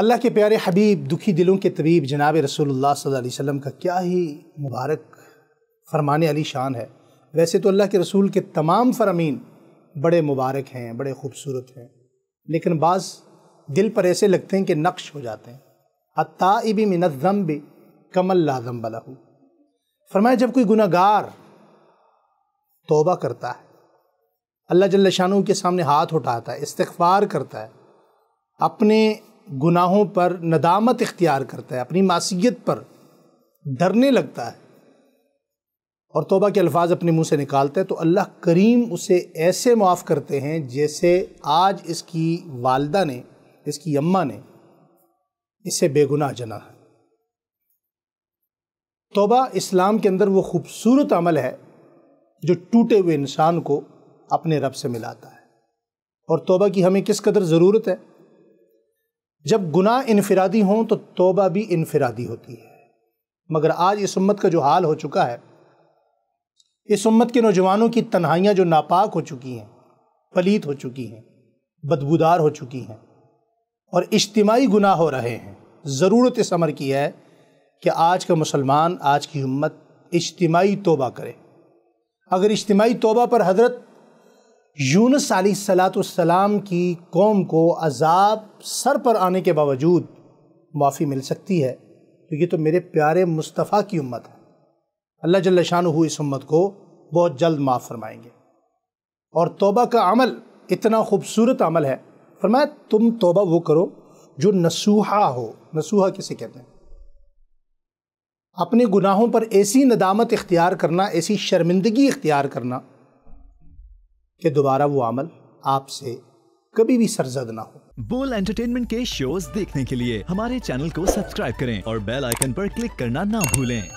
अल्लाह के प्यारे हबीब दुखी दिलों के तबीब जनाब रसोल्ला वसम का क्या ही मुबारक फरमान अली शान है वैसे तो अल्लाह के रसूल के तमाम फ़रमीन बड़े मुबारक हैं बड़े खूबसूरत हैं लेकिन बाज़ दिल पर ऐसे लगते हैं कि नक्श हो जाते हैं अताइबी मिनम भी कमल लाजम बलाहू फरमाया जब कोई गुनागार तोबा करता है अल्लाह जल्ला शाह के सामने हाथ उठाता है इस्तफार करता है अपने गुनाहों पर नदामत इख्तियार करता है अपनी मासीत पर डरने लगता है और तोबा के अल्फाज अपने मुंह से निकालता है तो अल्लाह करीम उसे ऐसे माफ़ करते हैं जैसे आज इसकी वालदा ने इसकी अम्मा ने इसे बेगुनाह जना है तोबा इस्लाम के अंदर वो खूबसूरत अमल है जो टूटे हुए इंसान को अपने रब से मिलाता है और तोबा की हमें किस कदर ज़रूरत है जब गुनाह इनफरादी हों तो तोबा भी इनफरादी होती है मगर आज इस उम्मत का जो हाल हो चुका है इस उम्मत के नौजवानों की तन्हाइयाँ जो नापाक हो चुकी हैं पलीत हो चुकी हैं बदबूदार हो चुकी हैं और इज्तमाही गुनाह हो रहे हैं ज़रूरत इस अमर की है कि आज का मुसलमान आज की उम्मत इज्तमाही तोबा करे अगर इज्तमाही तोबा पर हजरत यूनस सलाम की कौम को अजाब सर पर आने के बावजूद माफ़ी मिल सकती है क्योंकि तो, तो मेरे प्यारे मुस्तफ़ा की उम्मत है अल्लाह शान शाह इस उम्मत को बहुत जल्द माफ़ फरमाएंगे और तोबा का अमल इतना खूबसूरत अमल है फरमाए तुम तोबा वो करो जो नसूहा हो नसूहा किसे कहते हैं अपने गुनाहों पर ऐसी नदामत इख्तियार करना ऐसी शर्मिंदगी इख्तियार करना कि दोबारा वो अमल आपसे कभी भी सरजद ना हो बोल एंटरटेनमेंट के शोज देखने के लिए हमारे चैनल को सब्सक्राइब करें और बेल आइकन पर क्लिक करना ना भूलें